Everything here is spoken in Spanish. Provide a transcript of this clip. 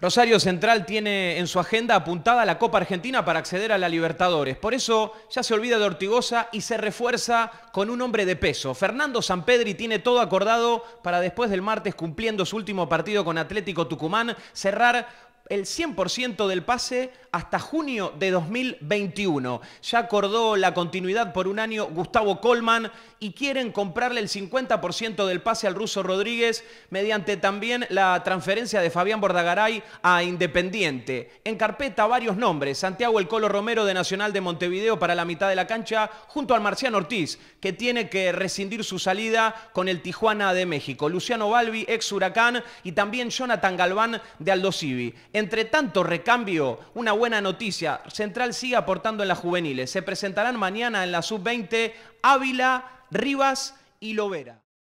Rosario Central tiene en su agenda apuntada la Copa Argentina para acceder a la Libertadores. Por eso ya se olvida de Ortigosa y se refuerza con un hombre de peso. Fernando Sampedri tiene todo acordado para después del martes, cumpliendo su último partido con Atlético Tucumán, cerrar el 100% del pase hasta junio de 2021. Ya acordó la continuidad por un año Gustavo Colman y quieren comprarle el 50% del pase al ruso Rodríguez mediante también la transferencia de Fabián Bordagaray a Independiente. En carpeta varios nombres, Santiago El Colo Romero de Nacional de Montevideo para la mitad de la cancha, junto al Marciano Ortiz, que tiene que rescindir su salida con el Tijuana de México. Luciano Balbi, ex Huracán, y también Jonathan Galván de Aldosivi. Entre tanto recambio, una buena noticia, Central sigue aportando en las juveniles. Se presentarán mañana en la sub-20 Ávila, Rivas y Lovera.